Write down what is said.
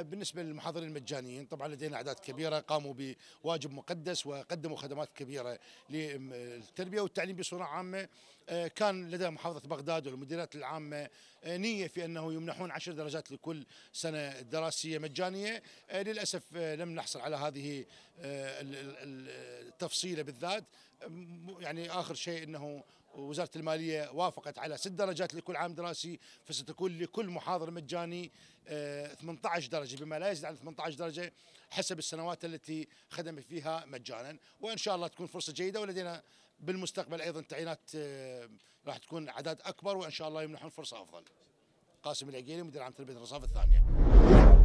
بالنسبة للمحاضرين المجانيين طبعا لدينا أعداد كبيرة قاموا بواجب مقدس وقدموا خدمات كبيرة للتربية والتعليم بصورة عامة آه، كان لدى محافظة بغداد والمديريات العامة آه، نية في أنه يمنحون عشر درجات لكل سنة دراسية مجانية آه، للأسف لم نحصل على هذه التفصيلة بالذات يعني آخر شيء أنه وزارة المالية وافقت على ست درجات لكل عام دراسي فستكون لكل محاضر مجاني 18 آه، درجة بما لا يزيد عن 18 درجة حسب السنوات التي خدم فيها مجانا وإن شاء الله تكون فرصة جيدة ولدينا بالمستقبل أيضا تعيينات آه، راح تكون أعداد أكبر وإن شاء الله يمنحون فرصة أفضل قاسم العقيلي مدير عام تربية الرصافة الثانية